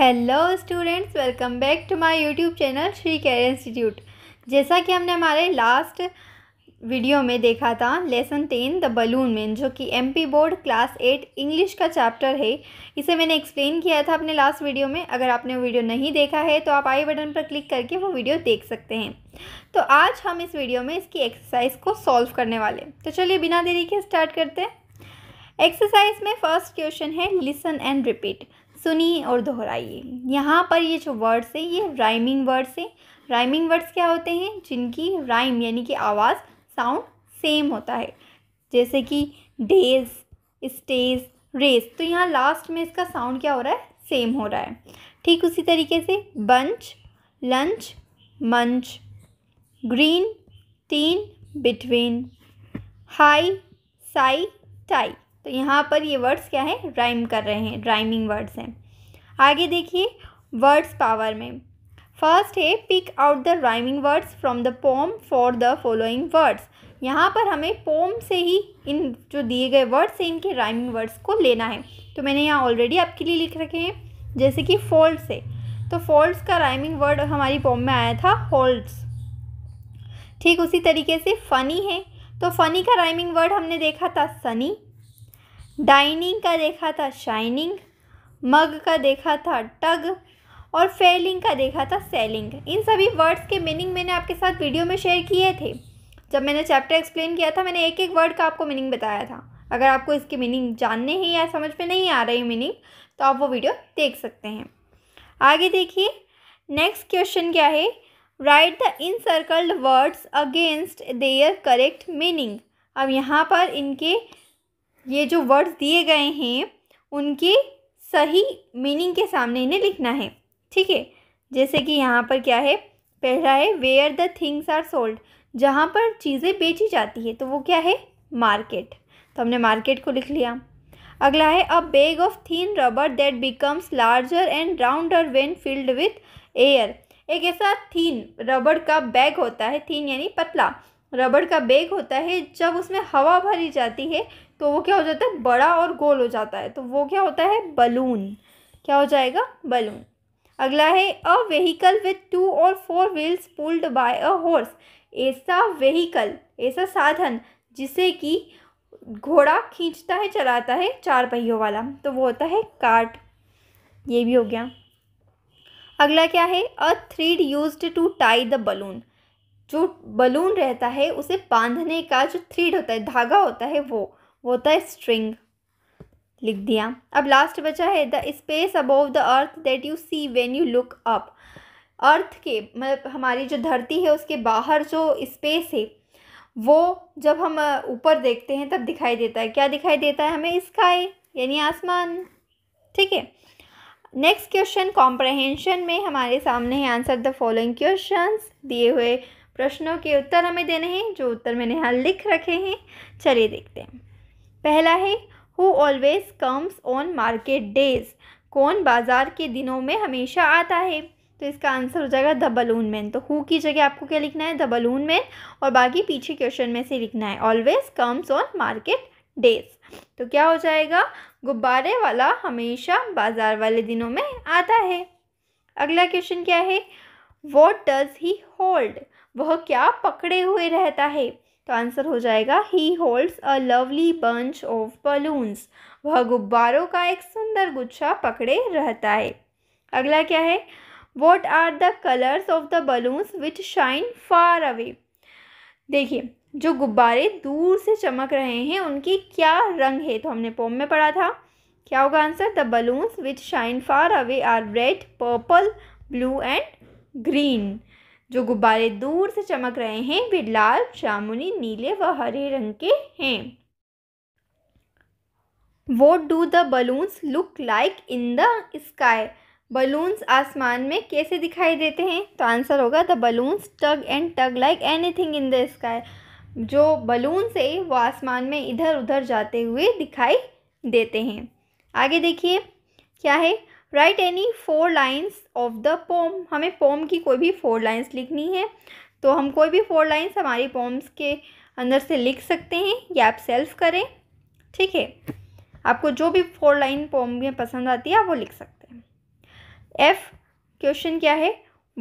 Hello students welcome back to my YouTube channel Shri Care Institute जैसा कि हमने हमारे लास्ट वीडियो में देखा था lesson ten the balloon man जो कि MP board class eight English का चैप्टर है इसे मैंने एक्सप्लेन किया था अपने लास्ट वीडियो में अगर आपने वो वीडियो नहीं देखा है तो आप आई बटन पर क्लिक करके वो वीडियो देख सकते हैं तो आज हम इस वीडियो में इसकी एक्सरसाइज को सॉल्व करने वाले तो चलिए बिना देरी के स्टार्ट करते हैं एक्सरसाइज में फर्स्ट क्वेश्चन है लिसन एंड रिपीट सुनिए और दोहराइए यहाँ पर ये जो वर्ड्स है ये राइमिंग वर्ड्स हैं राइमिंग वर्ड्स क्या होते हैं जिनकी राइम यानी कि आवाज़ साउंड सेम होता है जैसे कि डेज स्टेज रेस तो यहाँ लास्ट में इसका साउंड क्या हो रहा है सेम हो रहा है ठीक उसी तरीके से bunch lunch munch green teen between high sigh tie तो यहाँ पर ये वर्ड्स क्या है राइम कर रहे हैं राइमिंग वर्ड्स हैं आगे देखिए वर्ड्स पावर में फर्स्ट है pick out the rhyming words from the poem for the following words यहाँ पर हमें पोम से ही इन जो दिए गए वर्ड्स हैं इनके राइमिंग वर्ड्स को लेना है तो मैंने यहाँ ऑलरेडी आपके लिए लिख रखे हैं जैसे कि फॉल्ट से तो फॉल्ट का राइमिंग वर्ड हमारी पोम में आया था होल्ड्स ठीक उसी तरीके से फ़नी है तो फ़नी का राइमिंग वर्ड हमने देखा था सनी डाइनिंग का देखा था शाइनिंग मग का देखा था टग और फेलिंग का देखा था सेलिंग इन सभी वर्ड्स के मीनिंग मैंने आपके साथ वीडियो में शेयर किए थे जब मैंने चैप्टर एक्सप्लेन किया था मैंने एक एक वर्ड का आपको मीनिंग बताया था अगर आपको इसकी मीनिंग जानने ही या समझ में नहीं आ रही मीनिंग तो आप वो वीडियो देख सकते हैं आगे देखिए नेक्स्ट क्वेश्चन क्या है write the encircled words against their correct meaning अब यहाँ पर इनके ये जो वर्ड्स दिए गए हैं उनके सही मीनिंग के सामने इन्हें लिखना है ठीक है जैसे कि यहाँ पर क्या है पहला है where the things are sold जहाँ पर चीज़ें बेची जाती है तो वो क्या है मार्केट तो हमने मार्केट को लिख लिया अगला है a bag of thin rubber that becomes larger and rounder when filled with air एक ऐसा थीन रबड़ का बैग होता है थीन यानी पतला रबड़ का बैग होता है जब उसमें हवा भरी जाती है तो वो क्या हो जाता है बड़ा और गोल हो जाता है तो वो क्या होता है बलून क्या हो जाएगा बलून अगला है अ व्हीकल विथ टू और four wheels pulled by a horse ऐसा वहीकल ऐसा साधन जिसे कि घोड़ा खींचता है चलाता है चार पहियों वाला तो वो होता है कार्ट ये भी हो गया अगला क्या है a thread used to tie the balloon जो बलून रहता है उसे बांधने का जो थ्रीड होता है धागा होता है वो वो था स्ट्रिंग लिख दिया अब लास्ट बचा है the space above the earth that you see when you look up earth के मतलब हमारी जो धरती है उसके बाहर जो स्पेस है वो जब हम ऊपर देखते हैं तब दिखाई देता है क्या दिखाई देता है हमें स्काई यानी आसमान ठीक है नेक्स्ट क्वेश्चन कॉम्प्रहेंशन में हमारे सामने है आंसर द फॉलोइंग क्वेश्चंस दिए हुए प्रश्नों के उत्तर हमें देने हैं जो उत्तर मैंने यहाँ लिख रखे हैं चलिए देखते हैं पहला है who always comes on market days कौन बाज़ार के दिनों में हमेशा आता है तो इसका आंसर हो जाएगा द बलून मैन तो हु की जगह आपको क्या लिखना है द बलून मैन और बाकी पीछे क्वेश्चन में से लिखना है always comes on market days तो क्या हो जाएगा गुब्बारे वाला हमेशा बाजार वाले दिनों में आता है अगला क्वेश्चन क्या है वॉट डज ही होल्ड वह क्या पकड़े हुए रहता है तो आंसर हो जाएगा he holds a lovely bunch of balloons वह गुब्बारों का एक सुंदर गुच्छा पकड़े रहता है अगला क्या है what are the colours of the balloons which shine far away देखिए जो गुब्बारे दूर से चमक रहे हैं उनकी क्या रंग है तो हमने पोम में पढ़ा था क्या होगा answer the balloons which shine far away are red purple blue and green जो गुब्बारे दूर से चमक रहे हैं वे लाल जामुनी नीले व हरे रंग के हैं what do the balloons look like in the sky balloons आसमान में कैसे दिखाई देते हैं तो आंसर होगा the balloons tug and tug like anything in the sky जो बलून से वो आसमान में इधर उधर जाते हुए दिखाई देते हैं आगे देखिए क्या है write any four lines of the poem हमें पोम की कोई भी फोर लाइन्स लिखनी है तो हम कोई भी फोर लाइन्स हमारी पोम्स के अंदर से लिख सकते हैं या आप सेल्फ करें ठीक है आपको जो भी फोर लाइन पोम में पसंद आती है आप वो लिख सकते हैं एफ क्वेश्चन क्या है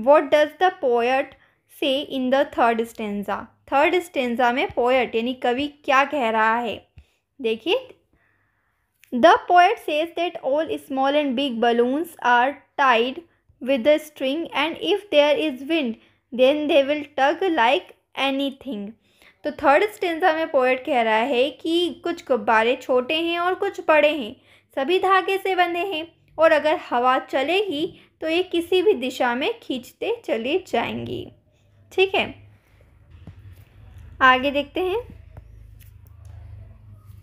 what does the poet say in the third stanza third stanza में पोएट यानी कवि क्या कह रहा है देखिए the poet says that all small and big balloons are tied with the string and if there is wind then they will tug like anything तो third stanza में पोएट कह रहा है कि कुछ गुब्बारे छोटे हैं और कुछ बड़े हैं सभी धागे से बंधे हैं और अगर हवा चलेगी तो ये किसी भी दिशा में खींचते चले जाएंगी ठीक है आगे देखते हैं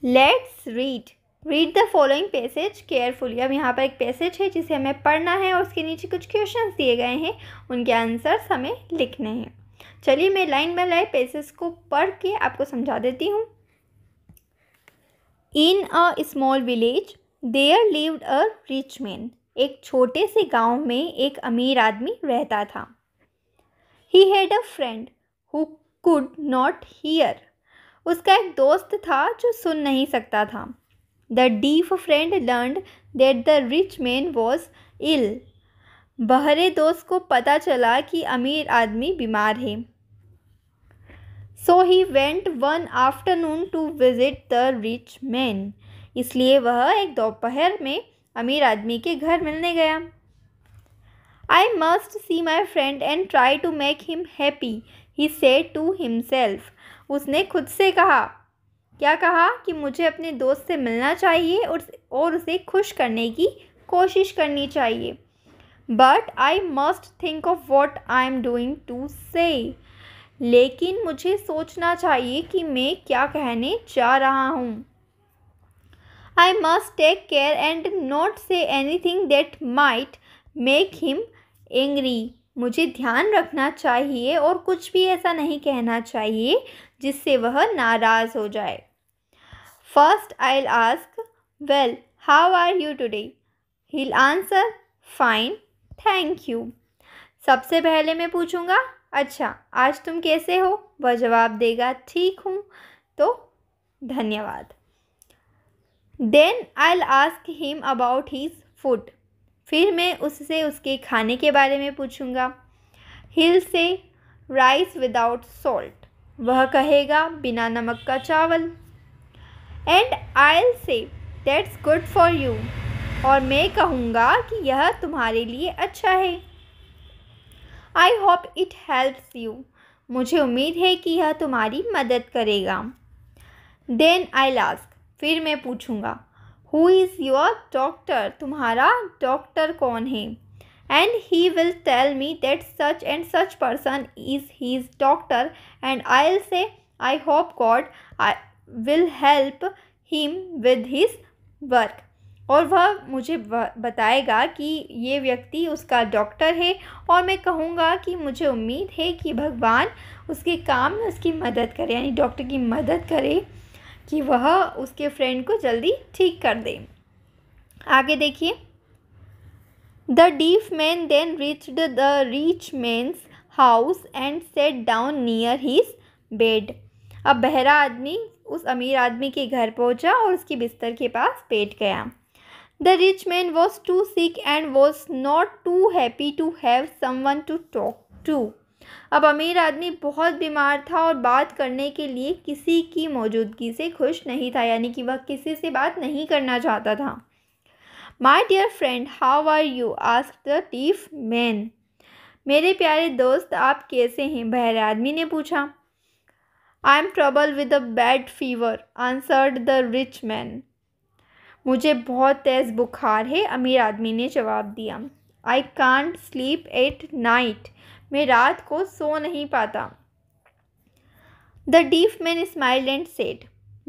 let's read read the following passage carefully अब यहाँ पर एक पैसेज है जिसे हमें पढ़ना है और उसके नीचे कुछ क्वेश्चन दिए गए हैं उनके आंसर्स हमें लिखने हैं चलिए मैं लाइन बाय लाइन पैसेज को पढ़ के आपको समझा देती हूँ in a small village there lived a rich man एक छोटे से गांव में एक अमीर आदमी रहता था he had a friend who could not hear उसका एक दोस्त था जो सुन नहीं सकता था The deaf friend learned that the rich man was ill. बहरे दोस्त को पता चला कि अमीर आदमी बीमार है so he went one afternoon to visit the rich man इसलिए वह एक दोपहर में अमीर आदमी के घर मिलने गया I must see my friend and try to make him happy he said to himself उसने खुद से कहा क्या कहा कि मुझे अपने दोस्त से मिलना चाहिए और और उसे खुश करने की कोशिश करनी चाहिए but I must think of what I am doing to say लेकिन मुझे सोचना चाहिए कि मैं क्या कहने जा रहा हूँ I must take care and not say anything that might make him angry मुझे ध्यान रखना चाहिए और कुछ भी ऐसा नहीं कहना चाहिए जिससे वह नाराज़ हो जाए first I ask well how are you today he'll answer fine thank you सबसे पहले मैं पूछूंगा अच्छा आज तुम कैसे हो वह जवाब देगा ठीक हूँ तो धन्यवाद then I ask him about his food फिर मैं उससे उसके खाने के बारे में पूछूंगा हिल से राइस विदाउट सॉल्ट वह कहेगा बिना नमक का चावल एंड आई से दैट्स गुड फॉर यू और मैं कहूँगा कि यह तुम्हारे लिए अच्छा है I hope it helps you मुझे उम्मीद है कि यह तुम्हारी मदद करेगा देन आई लास्क फिर मैं पूछूँगा हु इज़ योर डॉक्टर तुम्हारा डॉक्टर कौन है and he will tell me that such and such person is his doctor and i'll say i hope god I will help him with his work और वह मुझे बताएगा कि ये व्यक्ति उसका डॉक्टर है और मैं कहूँगा कि मुझे उम्मीद है कि भगवान उसके काम में उसकी मदद करे यानी डॉक्टर की मदद करे कि वह उसके फ्रेंड को जल्दी ठीक कर दे आगे देखिए the deaf man then reached the rich man's house and sat down near his bed अब बहरा आदमी उस अमीर आदमी के घर पहुंचा और उसके बिस्तर के पास बैठ गया the rich man was too sick and was not too happy to have someone to talk to अब अमीर आदमी बहुत बीमार था और बात करने के लिए किसी की मौजूदगी से खुश नहीं था यानी कि वह किसी से बात नहीं करना चाहता था my dear friend how are you asked the deaf man मेरे प्यारे दोस्त आप कैसे हैं बहरे आदमी ने पूछा I am trouble with a bad fever answered the rich man मुझे बहुत तेज़ बुखार है अमीर आदमी ने जवाब दिया I can't sleep at night मैं रात को सो नहीं पाता the deaf man smile and said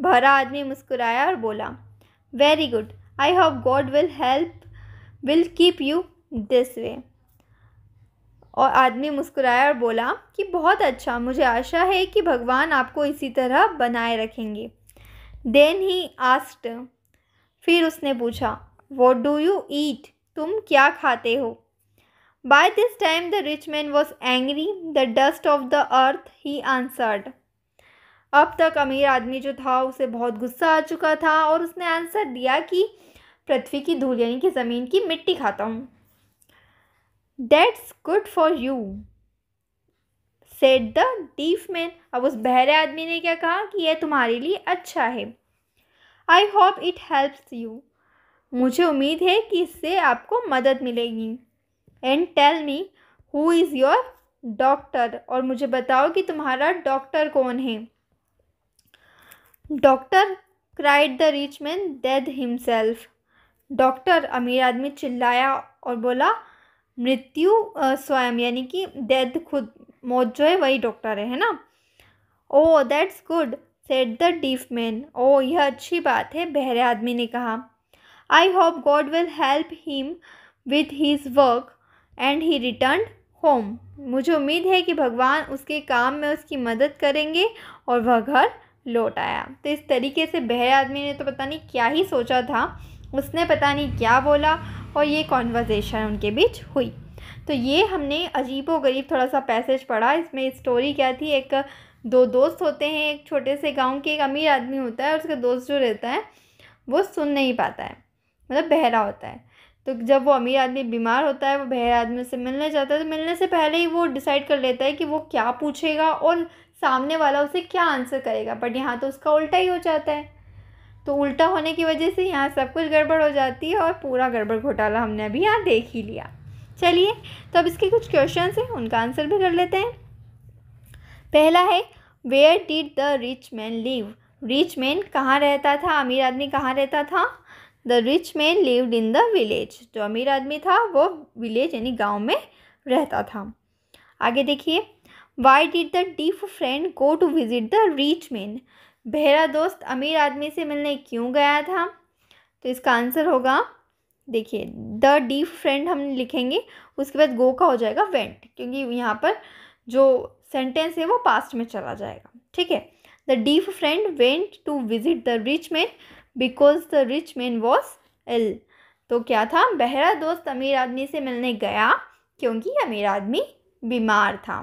भरा आदमी मुस्कुराया और बोला very good I hope God will help, will keep you this way. और आदमी मुस्कुराया और बोला कि बहुत अच्छा मुझे आशा है कि भगवान आपको इसी तरह बनाए रखेंगे देन ही आस्ट फिर उसने पूछा वॉट डू यू ईट तुम क्या खाते हो by this time the rich man was angry the dust of the earth he answered अब तक अमीर आदमी जो था उसे बहुत गुस्सा आ चुका था और उसने आंसर दिया कि पृथ्वी की धूल यानी कि ज़मीन की मिट्टी खाता हूँ that's good for you said the deaf man अब उस बहरे आदमी ने क्या कहा कि यह तुम्हारे लिए अच्छा है I hope it helps you मुझे उम्मीद है कि इससे आपको मदद मिलेगी and tell me who is your doctor और मुझे बताओ कि तुम्हारा डॉक्टर कौन है doctor cried the rich man dead himself doctor अमीर आदमी चिल्लाया और बोला मृत्यु स्वयं यानी कि डेड खुद मौत जो है वही डॉक्टर है ना oh that's good said the deaf man oh यह अच्छी बात है बहरे आदमी ने कहा I hope God will help him with his work and he return home मुझे उम्मीद है कि भगवान उसके काम में उसकी मदद करेंगे और वह घर लौट आया तो इस तरीके से बहरे आदमी ने तो पता नहीं क्या ही सोचा था उसने पता नहीं क्या बोला और ये कॉन्वर्जेशन उनके बीच हुई तो ये हमने अजीबो गरीब थोड़ा सा पैसेज पढ़ा इसमें स्टोरी क्या थी एक दो दोस्त होते हैं एक छोटे से गांव के एक अमीर आदमी होता है और उसका दोस्त जो रहता है वो सुन नहीं पाता है मतलब बहरा होता है तो जब वो अमीर आदमी बीमार होता है वो बहरा आदमी से मिलने जाता है तो मिलने से पहले ही वो डिसाइड कर लेता है कि वो क्या पूछेगा और सामने वाला उसे क्या आंसर करेगा बट यहाँ तो उसका उल्टा ही हो जाता है तो उल्टा होने की वजह से यहाँ सब कुछ गड़बड़ हो जाती है और पूरा गड़बड़ घोटाला हमने अभी यहाँ देख ही लिया चलिए तो अब इसके कुछ क्वेश्चन हैं उनका आंसर भी कर लेते हैं पहला है where did the rich man live rich man कहाँ रहता था अमीर आदमी कहाँ रहता था the rich man lived in the village जो अमीर आदमी था वो विलेज यानी गांव में रहता था आगे देखिए why did the deaf friend go to visit the rich man बहरा दोस्त अमीर आदमी से मिलने क्यों गया था तो इसका आंसर होगा देखिए द डीप फ्रेंड हम लिखेंगे उसके बाद गो का हो जाएगा वेंट क्योंकि यहाँ पर जो सेंटेंस है वो पास्ट में चला जाएगा ठीक है the deaf friend went to visit the rich man because the rich man was ill तो क्या था बहरा दोस्त अमीर आदमी से मिलने गया क्योंकि अमीर आदमी बीमार था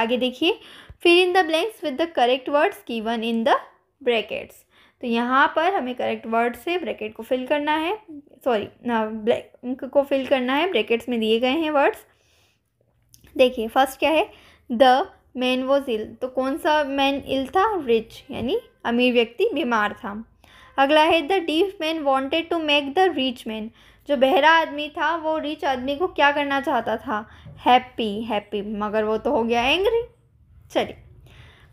आगे देखिए fill in the blanks with the correct words given in the brackets तो यहाँ पर हमें करेक्ट वर्ड से ब्रैकेट को फिल करना है सॉरी ब्लैक को फिल करना है ब्रैकेट्स में दिए गए हैं वर्ड्स देखिए फर्स्ट क्या है द मैन वॉज इल तो कौन सा मैन इल था रिच यानी अमीर व्यक्ति बीमार था अगला है the deaf man wanted to make the rich man जो बहरा आदमी था वो रिच आदमी को क्या करना चाहता था हैप्पी हैप्पी मगर वो तो हो गया एंग्री चलिए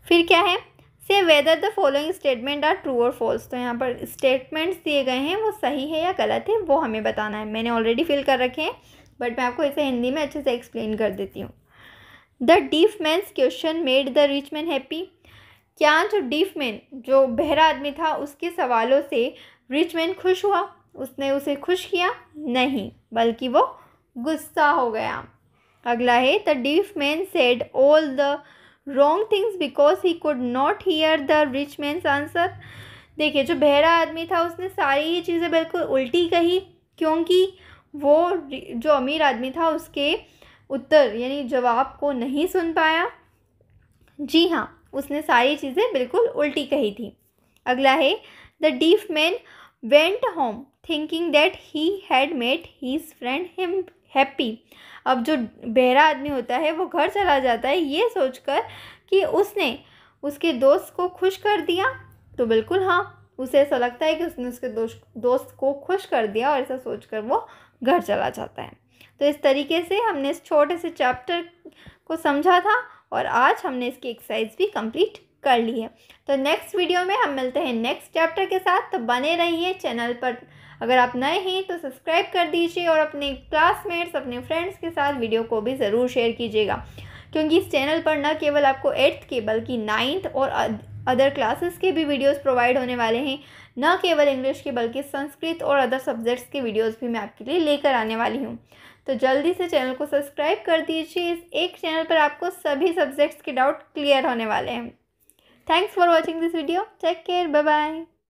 फिर क्या है say whether the following statement are true और फॉल्स तो यहाँ पर स्टेटमेंट्स दिए गए हैं वो सही है या गलत है वो हमें बताना है मैंने ऑलरेडी फिल कर रखे हैं बट मैं आपको इसे हिंदी में अच्छे से एक्सप्लेन कर देती हूँ the deaf man's question made the rich man happy क्या जो डीफ मैन जो बहरा आदमी था उसके सवालों से रिच मैन खुश हुआ उसने उसे खुश किया नहीं बल्कि वो गुस्सा हो गया अगला है the deaf man said all the wrong things because he could not hear the rich man's answer देखिए जो बहरा आदमी था उसने सारी ही चीज़ें बिल्कुल उल्टी कही क्योंकि वो जो अमीर आदमी था उसके उत्तर यानी जवाब को नहीं सुन पाया जी हाँ उसने सारी चीज़ें बिल्कुल उल्टी कही थी अगला है the deaf man went home thinking that he had made his friend him happy अब जो बहरा आदमी होता है वो घर चला जाता है ये सोचकर कि उसने उसके दोस्त को खुश कर दिया तो बिल्कुल हाँ उसे ऐसा लगता है कि उसने उसके दोस्त दोस्त को खुश कर दिया और ऐसा सोचकर वो घर चला जाता है तो इस तरीके से हमने इस छोटे से चैप्टर को समझा था और आज हमने इसकी एक्सरसाइज भी कंप्लीट कर ली है तो नेक्स्ट वीडियो में हम मिलते हैं नेक्स्ट चैप्टर के साथ तो बने रहिए चैनल पर अगर आप नए हैं तो सब्सक्राइब कर दीजिए और अपने क्लासमेट्स अपने फ्रेंड्स के साथ वीडियो को भी ज़रूर शेयर कीजिएगा क्योंकि इस चैनल पर न केवल आपको एट्थ के बल्कि नाइन्थ और अदर क्लासेस के भी वीडियोस प्रोवाइड होने वाले हैं न केवल इंग्लिश के बल्कि संस्कृत और अदर सब्जेक्ट्स के वीडियोस भी मैं आपके लिए लेकर आने वाली हूँ तो जल्दी से चैनल को सब्सक्राइब कर दीजिए इस एक चैनल पर आपको सभी सब्जेक्ट्स के डाउट क्लियर होने वाले हैं thanks for watching this video take care bye bye